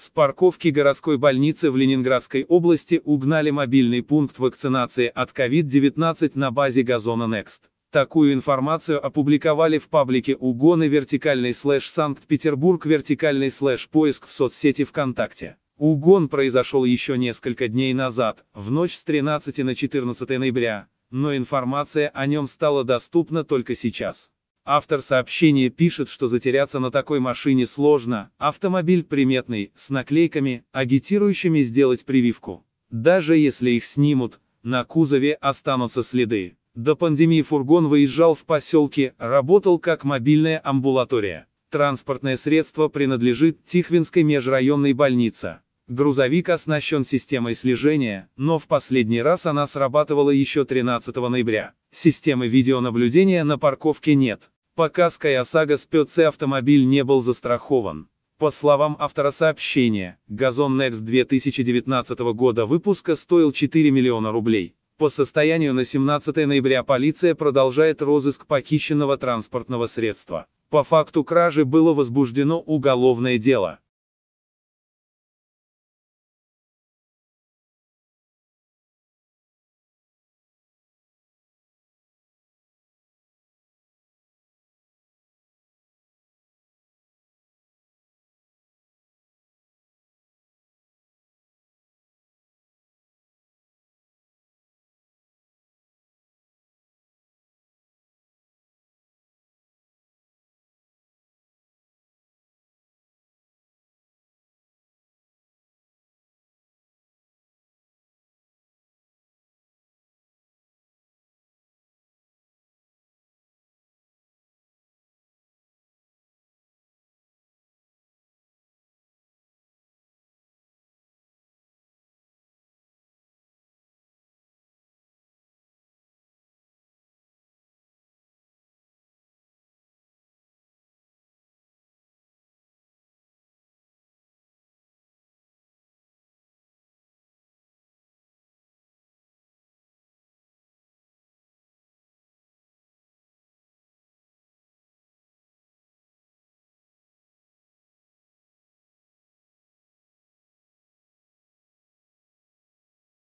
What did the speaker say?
С парковки городской больницы в Ленинградской области угнали мобильный пункт вакцинации от COVID-19 на базе газона Next. Такую информацию опубликовали в паблике «Угоны вертикальный слэш Санкт-Петербург вертикальный слэш поиск в соцсети ВКонтакте». Угон произошел еще несколько дней назад, в ночь с 13 на 14 ноября, но информация о нем стала доступна только сейчас. Автор сообщения пишет, что затеряться на такой машине сложно, автомобиль приметный, с наклейками, агитирующими сделать прививку. Даже если их снимут, на кузове останутся следы. До пандемии фургон выезжал в поселке, работал как мобильная амбулатория. Транспортное средство принадлежит Тихвинской межрайонной больнице. Грузовик оснащен системой слежения, но в последний раз она срабатывала еще 13 ноября. Системы видеонаблюдения на парковке нет. Пока Skyossaga спец и автомобиль не был застрахован. По словам автора сообщения, «Газон Next 2019 года выпуска стоил 4 миллиона рублей. По состоянию на 17 ноября полиция продолжает розыск похищенного транспортного средства. По факту кражи было возбуждено уголовное дело.